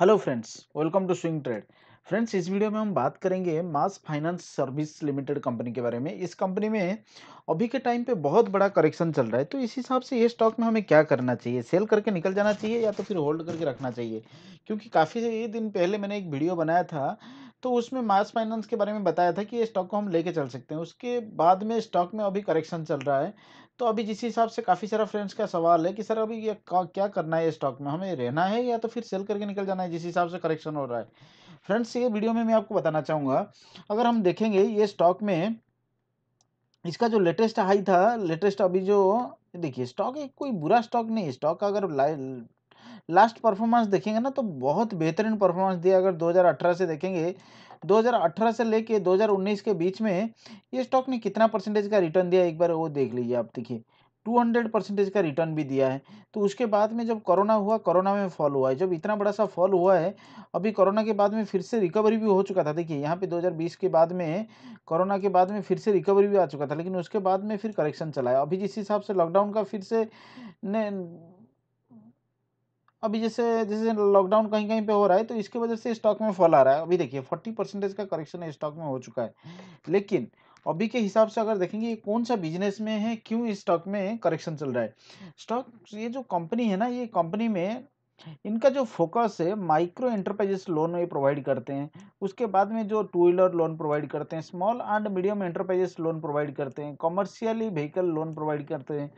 Hello friends welcome to swing trade friends इस video में हम बात करेंगे mass finance service limited company के बारे में इस कंपनी में अभी के टाइम पे बहुत बड़ा करेक्शन चल रहा है तो इस हिसाब से ये स्टॉक में हमें क्या करना चाहिए सेल करके निकल जाना चाहिए या तो फिर होल्ड करके रखना चाहिए क्योंकि काफ़ी दिन पहले मैंने एक वीडियो बनाया था तो उसमें मास फाइनेंस के बारे में बताया था कि ये स्टॉक को हम लेके चल सकते हैं उसके बाद में स्टॉक में अभी करेक्शन चल रहा है तो अभी जिस हिसाब से काफ़ी सारा फ्रेंड्स का सवाल है कि सर अभी ये क्या करना है स्टॉक में हमें रहना है या तो फिर सेल करके निकल जाना है जिस हिसाब से करेक्शन हो रहा है फ्रेंड्स ये वीडियो में मैं आपको बताना चाहूँगा अगर हम देखेंगे ये स्टॉक में इसका जो लेटेस्ट हाई था लेटेस्ट अभी जो देखिए स्टॉक एक कोई बुरा स्टॉक नहीं है स्टॉक अगर लास्ट परफॉर्मेंस देखेंगे ना तो बहुत बेहतरीन परफॉर्मेंस दिया अगर 2018 से देखेंगे 2018 से लेके 2019 के बीच में ये स्टॉक ने कितना परसेंटेज का रिटर्न दिया एक बार वो देख लीजिए आप देखिए 200 परसेंटेज का रिटर्न भी दिया है तो उसके बाद में जब कोरोना हुआ कोरोना में फॉल हुआ है जब इतना बड़ा सा फॉल हुआ है अभी कोरोना के बाद में फिर से रिकवरी भी हो चुका था देखिए यहाँ पे 2020 के बाद में कोरोना के बाद में फिर से रिकवरी भी आ चुका था लेकिन उसके बाद में फिर करेक्शन चला है अभी जिस हिसाब से लॉकडाउन का फिर से अभी जैसे जैसे लॉकडाउन कहीं कहीं पे हो रहा है तो इसके वजह से स्टॉक में फॉल आ रहा है अभी देखिए फोर्टी परसेंटेज का करेक्शन स्टॉक में हो चुका है लेकिन अभी के हिसाब से अगर देखेंगे कौन सा बिजनेस में है क्यों स्टॉक में करेक्शन चल रहा है स्टॉक ये जो कंपनी है ना ये कंपनी में इनका जो फोकस है माइक्रो एंटरप्राइजेस लोन ये प्रोवाइड करते हैं उसके बाद में जो टू व्हीलर लोन प्रोवाइड करते हैं small and medium enterprises loan provide करते हैं कमर्शियली व्हीकल लोन प्रोवाइड करते हैं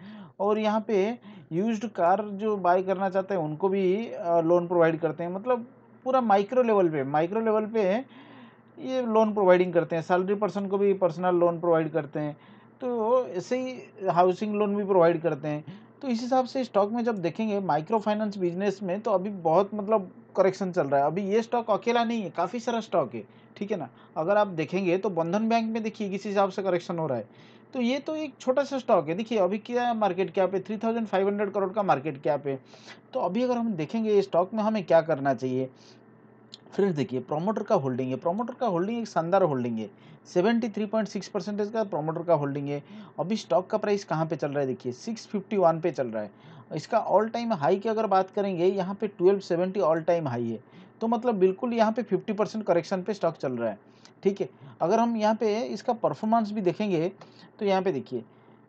और यहाँ पे यूज्ड कार जो बाय करना चाहते हैं उनको भी लोन प्रोवाइड करते हैं मतलब पूरा माइक्रो लेवल पे माइक्रो लेवल पे ये लोन प्रोवाइडिंग करते हैं सैलरी पर्सन को भी पर्सनल लोन प्रोवाइड करते हैं तो ऐसे ही हाउसिंग लोन भी प्रोवाइड करते हैं तो इस हिसाब से स्टॉक में जब देखेंगे माइक्रो फाइनेंस बिजनेस में तो अभी बहुत मतलब करेक्शन चल रहा है अभी ये स्टॉक अकेला नहीं है काफ़ी सारा स्टॉक है ठीक है ना अगर आप देखेंगे तो बंधन बैंक में देखिए किस हिसाब से करेक्शन हो रहा है तो ये तो एक छोटा सा स्टॉक है देखिए अभी क्या मार्केट कैप है three thousand five hundred crore का मार्केट कैप है तो अभी अगर हम देखेंगे ये स्टॉक में हमें क्या करना चाहिए फ्रेंड्स देखिए प्रोमोटर का होल्डिंग है प्रोमोटर का होल्डिंग एक शानदार होल्डिंग है seventy three point six percentage का प्रोमोटर का होल्डिंग है अभी स्टॉक का प्राइस कहाँ पे चल रहा है देखिए सिक्स फिफ्टी वन पे चल रहा है इसका ऑल टाइम हाई की अगर बात करेंगे यहाँ पे twelve seventy all time high है तो मतलब बिल्कुल यहाँ पे फिफ्टी परसेंट करेक्शन पे स्टॉक चल रहा है ठीक है अगर हम यहाँ पे इसका परफॉर्मेंस भी देखेंगे तो यहाँ पे देखिए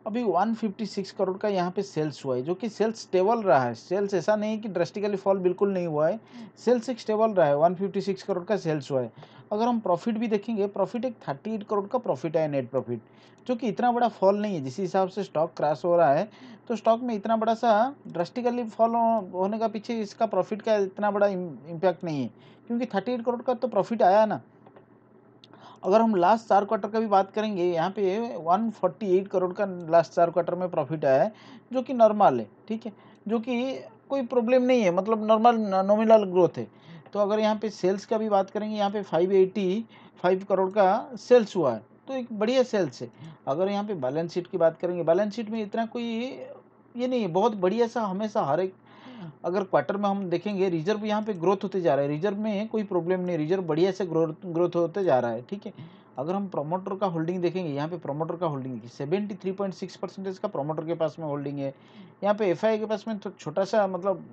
अभी 156 करोड़ का यहाँ पे सेल्स हुआ है जो कि सेल्स स्टेबल रहा है सेल्स ऐसा नहीं कि ड्रेस्टिकली फॉल बिल्कुल नहीं हुआ है सेल्स एक स्टेबल रहा है 156 करोड़ का सेल्स हुआ है अगर हम प्रॉफिट भी देखेंगे प्रॉफिट एक 38 करोड़ का प्रॉफिट है नेट प्रॉफिट जो कि इतना बड़ा फॉल नहीं है जिस हिसाब से स्टॉक क्रैश हो रहा है तो स्टॉक में इतना बड़ा सा ड्रेस्टिकली फॉल होने का पीछे इसका प्रॉफिट का इतना बड़ा इम्पैक्ट नहीं है क्योंकि थर्टी करोड़ का तो प्रॉफिट आया ना अगर हम लास्ट चार क्वार्टर का भी बात करेंगे यहाँ पे 148 करोड़ का लास्ट चार क्वार्टर में प्रॉफिट आया है जो कि नॉर्मल है ठीक है जो कि कोई प्रॉब्लम नहीं है मतलब नॉर्मल नॉमिनल ग्रोथ है तो अगर यहाँ पे सेल्स का भी बात करेंगे यहाँ पे 580 करोड़ का सेल्स हुआ है तो एक बढ़िया सेल्स है अगर यहाँ पर बैलेंस शीट की बात करेंगे बैलेंस शीट में इतना कोई ये नहीं है बहुत बढ़िया सा हमेशा हर एक अगर क्वार्टर में हम देखेंगे रिजर्व यहाँ पे ग्रोथ होते जा रहा है रिजर्व में कोई प्रॉब्लम नहीं रिजर्व बढ़िया से ग्रोथ ग्रोथ होते जा रहा है ठीक है अगर हम प्रमोटर का होल्डिंग देखेंगे यहाँ पे प्रमोटर का holding seventy three point six percentage का प्रमोटर के पास में होल्डिंग है यहाँ पे एफ के पास में तो छोटा सा मतलब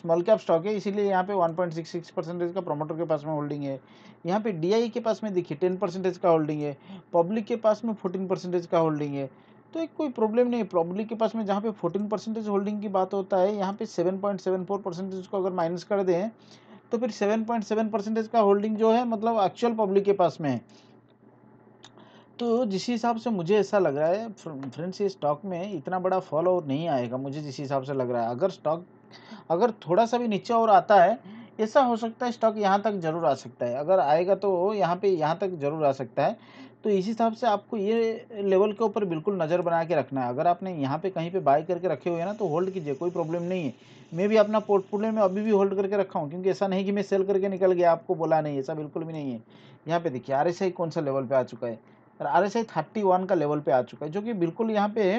स्मॉल कैप स्टॉक है इसीलिए यहाँ पे one point six six percentage का प्रमोटर के पास में होल्डिंग है यहाँ पे डी के पास में देखिए टेन परसेंटेज का होल्डिंग है पब्लिक के पास में फोर्टीन परसेंटेज का होल्डिंग है तो एक कोई प्रॉब्लम नहीं है प्रॉब्लम के पास में जहाँ पे फोर्टीन परसेंटेज होल्डिंग की बात होता है यहाँ पे seven point seven four percentage को अगर माइनस कर दें तो फिर सेवन पॉइंट सेवन परसेंटेज का होल्डिंग जो है मतलब एक्चुअल पब्लिक के पास में है तो जिस हिसाब से मुझे ऐसा लग रहा है फ्रेंड्स ये स्टॉक में इतना बड़ा फॉल नहीं आएगा मुझे जिस हिसाब से लग रहा है अगर स्टॉक अगर थोड़ा सा भी नीचे और आता है ऐसा हो सकता है स्टॉक यहाँ तक जरूर आ सकता है अगर आएगा तो यहाँ पे यहाँ तक जरूर आ सकता है तो इस हिसाब से आपको ये लेवल के ऊपर बिल्कुल नज़र बना के रखना है अगर आपने यहाँ पे कहीं पे बाय करके रखे हुए हैं ना तो होल्ड कीजिए कोई प्रॉब्लम नहीं है मैं भी अपना पोर्टफोलियो में अभी भी होल्ड करके रखा हूँ क्योंकि ऐसा नहीं कि मैं सेल करके निकल गया आपको बोला नहीं ऐसा बिल्कुल भी नहीं है यहाँ पर देखिए आर कौन सा लेवल पर आ चुका है और आर एस का लेवल पर आ चुका है जो कि बिल्कुल यहाँ पे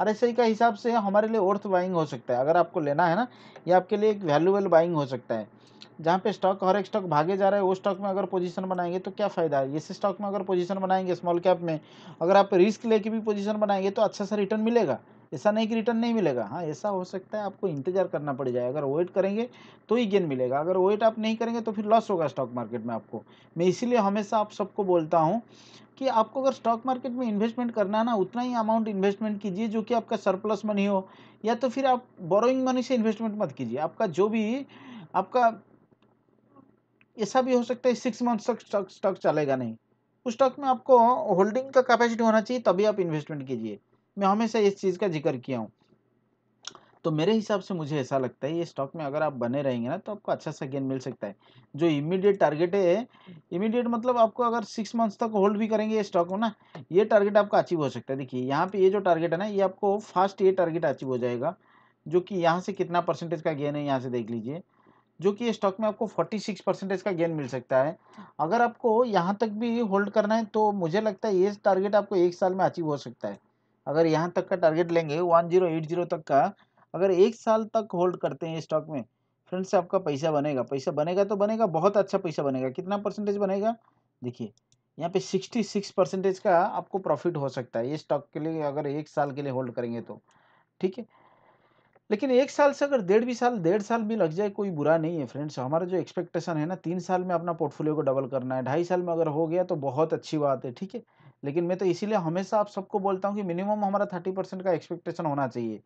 आर एस का हिसाब से हमारे लिए वर्थ बाइंग हो सकता है अगर आपको लेना है ना ये आपके लिए एक वैल्यूबल बाइंग हो सकता है जहाँ पे स्टॉक हर एक स्टॉक भागे जा रहा है वो स्टॉक में अगर पोजीशन बनाएंगे तो क्या फ़ायदा है इसी स्टॉक में अगर पोजीशन बनाएंगे स्मॉल कैप में अगर आप रिस्क लेके भी पोजीशन बनाएंगे तो अच्छा सा रिटर्न मिलेगा ऐसा नहीं कि रिटर्न नहीं मिलेगा हाँ ऐसा हो सकता है आपको इंतजार करना पड़ जाए अगर वेट करेंगे तो ही गेन मिलेगा अगर वेट आप नहीं करेंगे तो फिर लॉस होगा स्टॉक मार्केट में आपको मैं इसीलिए हमेशा आप सबको बोलता हूँ कि आपको अगर स्टॉक मार्केट में इन्वेस्टमेंट करना है ना उतना ही अमाउंट इन्वेस्टमेंट कीजिए जो कि आपका सरप्लस मनी हो या तो फिर आप बोरोइंग मनी से इन्वेस्टमेंट मत कीजिए आपका जो भी आपका ऐसा भी हो सकता है सिक्स मंथ तक स्टॉक स्टॉक चलेगा नहीं उस स्टॉक में आपको होल्डिंग का कैपेसिटी होना चाहिए तभी आप इन्वेस्टमेंट कीजिए मैं हमेशा इस चीज़ का जिक्र किया हूँ तो मेरे हिसाब से मुझे ऐसा लगता है ये स्टॉक में अगर आप बने रहेंगे ना तो आपको अच्छा सा गेन मिल सकता है जो इमीडिएट टारगेट है इमीडिएट मतलब आपको अगर सिक्स मंथ्स तक होल्ड भी करेंगे ये स्टॉक को ना ये टारगेट आपका अचीव हो सकता है देखिए यहाँ पे ये जो टारगेट है ना ये आपको फास्ट ये टारगेट अचीव हो जाएगा जो कि यहाँ से कितना परसेंटेज का गेन है यहाँ से देख लीजिए जो कि स्टॉक में आपको 46 परसेंटेज का गेन मिल सकता है हाँ। अगर आपको यहाँ तक भी होल्ड करना है तो मुझे लगता है ये टारगेट आपको एक साल में अचीव हो सकता है अगर यहाँ तक का टारगेट लेंगे 1080 तक का अगर एक साल तक होल्ड करते हैं स्टॉक में फ्रेंड्स आपका पैसा बनेगा पैसा बनेगा तो बनेगा बहुत अच्छा पैसा बनेगा कितना परसेंटेज बनेगा देखिए यहाँ पे 66 परसेंटेज का आपको प्रॉफिट हो सकता है ये स्टॉक के लिए अगर एक साल के लिए होल्ड करेंगे तो ठीक है लेकिन एक साल से अगर डेढ़ भी साल डेढ़ साल भी लग जाए कोई बुरा नहीं है फ्रेंड्स हमारा जो एक्सपेक्टेशन है ना तीन साल में अपना पोर्टफोलियो को डबल करना है ढाई साल में अगर हो गया तो बहुत अच्छी बात है ठीक है लेकिन मैं तो इसीलिए हमेशा आप सबको बोलता हूँ कि मिनिमम हमारा थर्टी परसेंट का एक्सपेक्टेशन होना चाहिए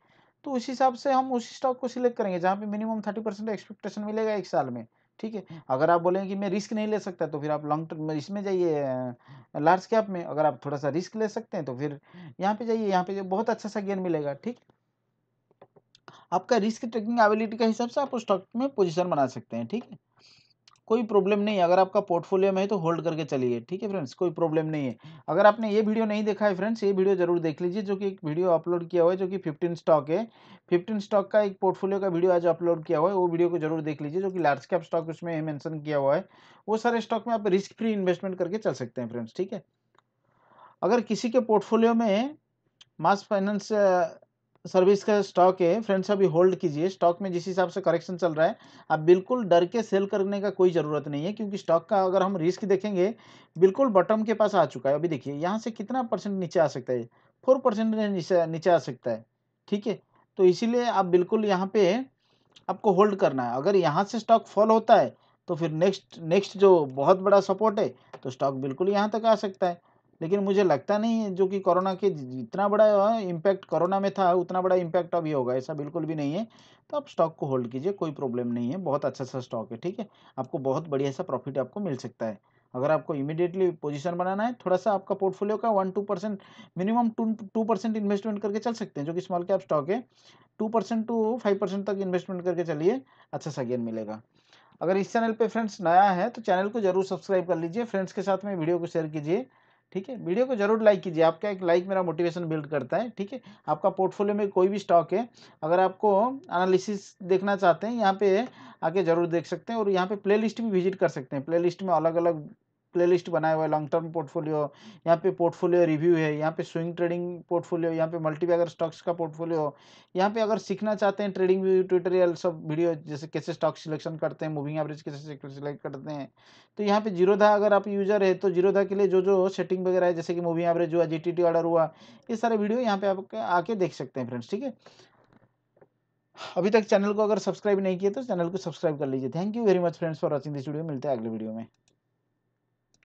तो उस हिसाब से हम उस स्टॉक को सिलेक्ट करेंगे जहाँ पे मिनिमम थर्टी परसेंट एक्सपेक्टेशन मिलेगा एक साल में ठीक है अगर आप बोलेंगे कि मैं रिस्क नहीं ले सकता तो फिर आप लॉन्ग टर्म में इसमें जाइए लार्ज कैप में अगर आप थोड़ा सा रिस्क ले सकते हैं तो फिर यहाँ पे जाइए यहाँ पे बहुत अच्छा सा गेन मिलेगा ठीक है आपका रिस्क टेकिंग एबिलिटी के हिसाब से आप स्टॉक में पोजिशन बना सकते हैं ठीक है कोई प्रॉब्लम नहीं अगर आपका पोर्टफोलियो में है तो होल्ड करके चलिए ठीक है फ्रेंड्स कोई प्रॉब्लम नहीं है अगर आपने ये वीडियो नहीं देखा है फ्रेंड्स ये वीडियो जरूर देख लीजिए जो कि एक वीडियो अपलोड किया हुआ है जो कि 15 स्टॉक है 15 स्टॉक का एक पोर्टफोलियो का वीडियो आज अपलोड किया हुआ है वो वीडियो को जरूर देख लीजिए जो कि लार्ज कैप स्टॉक उसमें मैंशन किया हुआ है वो सारे स्टॉक में आप रिस्क फ्री इन्वेस्टमेंट करके चल सकते हैं फ्रेंड्स ठीक है अगर किसी के पोर्टफोलियो में मास फाइनेंस सर्विस का स्टॉक है फ्रेंड्स अभी होल्ड कीजिए स्टॉक में जिस हिसाब से करेक्शन चल रहा है आप बिल्कुल डर के सेल करने का कोई ज़रूरत नहीं है क्योंकि स्टॉक का अगर हम रिस्क देखेंगे बिल्कुल बॉटम के पास आ चुका है अभी देखिए यहाँ से कितना परसेंट नीचे आ सकता है फोर परसेंट नीचे आ सकता है ठीक है तो इसीलिए आप बिल्कुल यहाँ पे आपको होल्ड करना है अगर यहाँ से स्टॉक फॉल होता है तो फिर नेक्स्ट नेक्स्ट जो बहुत बड़ा सपोर्ट है तो स्टॉक बिल्कुल यहाँ तक आ सकता है लेकिन मुझे लगता नहीं है जो कि कोरोना के जितना बड़ा इम्पैक्ट कोरोना में था उतना बड़ा इम्पैक्ट अभी होगा ऐसा बिल्कुल भी नहीं है तो आप स्टॉक को होल्ड कीजिए कोई प्रॉब्लम नहीं है बहुत अच्छा सा स्टॉक है ठीक है आपको बहुत बढ़िया सा प्रॉफिट आपको मिल सकता है अगर आपको इमीडिएटली पोजीशन बनाना है थोड़ा सा आपका पोर्टफोलियो का one two percent minimum two two percent investment करके चल सकते हैं जो कि स्मॉल कैप स्टॉक है two percent to five percent तक इन्वेस्टमेंट करके चलिए अच्छा सा गेन मिलेगा अगर इस चैनल पे फ्रेंड्स नया है तो चैनल को जरूर सब्सक्राइब कर लीजिए फ्रेंड्स के साथ में वीडियो को शेयर कीजिए ठीक है वीडियो को जरूर लाइक कीजिए आपका एक लाइक मेरा मोटिवेशन बिल्ड करता है ठीक है आपका पोर्टफोलियो में कोई भी स्टॉक है अगर आपको एनालिसिस देखना चाहते हैं यहाँ पे आके जरूर देख सकते हैं और यहाँ पे प्लेलिस्ट भी विजिट कर सकते हैं प्लेलिस्ट में अलग अलग प्लेलिस्ट बनाया हुआ है लॉन्ग टर्म पोर्टफोलियो यहाँ पे पोर्टफोलियो रिव्यू है यहाँ पे स्विंग ट्रेडिंग पोर्टफोलियो यहाँ पे मल्टीबैगर स्टॉक्स का पोर्टफोलियो यहाँ पे अगर सीखना चाहते हैं ट्रेडिंग व्यू ट्यूटोरियल सब वीडियो जैसे कैसे स्टॉक सिलेक्शन करते हैं मूविंग एवरेज कैसे सिलेक्ट करते हैं तो यहाँ पे जीरोधा अगर आप यूजर है तो जीरोधा के लिए जो जो सेटिंग वगैरह है जैसे कि मूविंग एवरेज हुआ जी ऑर्डर हुआ ये सारे वीडियो यहाँ पे आप आके देख सकते हैं फ्रेंड्स ठीक है अभी तक चैनल को अगर सब्सक्राइब नहीं किया तो चैनल को सब्सक्राइब कर लीजिए thank you very much friends for watching this video मिलते हैं अगले वीडियो में